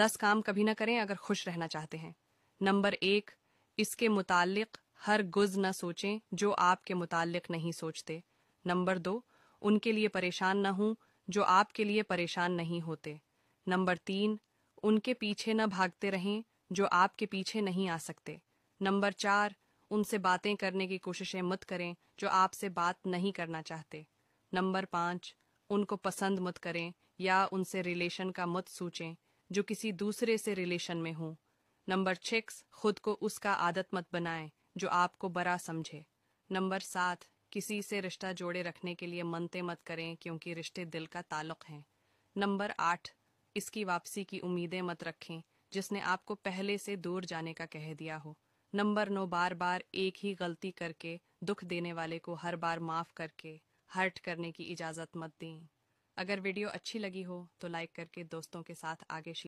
दस काम कभी ना करें अगर खुश रहना चाहते हैं नंबर एक इसके मुतालिक हर गुज न सोचें जो आपके मुतालिक नहीं सोचते नंबर दो उनके लिए परेशान न हों जो आपके लिए परेशान नहीं होते नंबर तीन उनके पीछे न भागते रहें जो आपके पीछे नहीं आ सकते नंबर चार उनसे बातें करने की कोशिशें मत करें जो आपसे बात नहीं करना चाहते नंबर पाँच उनको पसंद मत करें या उनसे रिलेशन का मत सोचें जो किसी दूसरे से रिलेशन में हो नंबर सिक्स खुद को उसका आदत मत बनाएं जो आपको बड़ा समझे नंबर सात किसी से रिश्ता जोड़े रखने के लिए मनते मत करें क्योंकि रिश्ते दिल का ताल्लुक हैं नंबर आठ इसकी वापसी की उम्मीदें मत रखें जिसने आपको पहले से दूर जाने का कह दिया हो नंबर नौ बार बार एक ही गलती करके दुख देने वाले को हर बार माफ़ करके हर्ट करने की इजाज़त मत दें अगर वीडियो अच्छी लगी हो तो लाइक करके दोस्तों के साथ आगे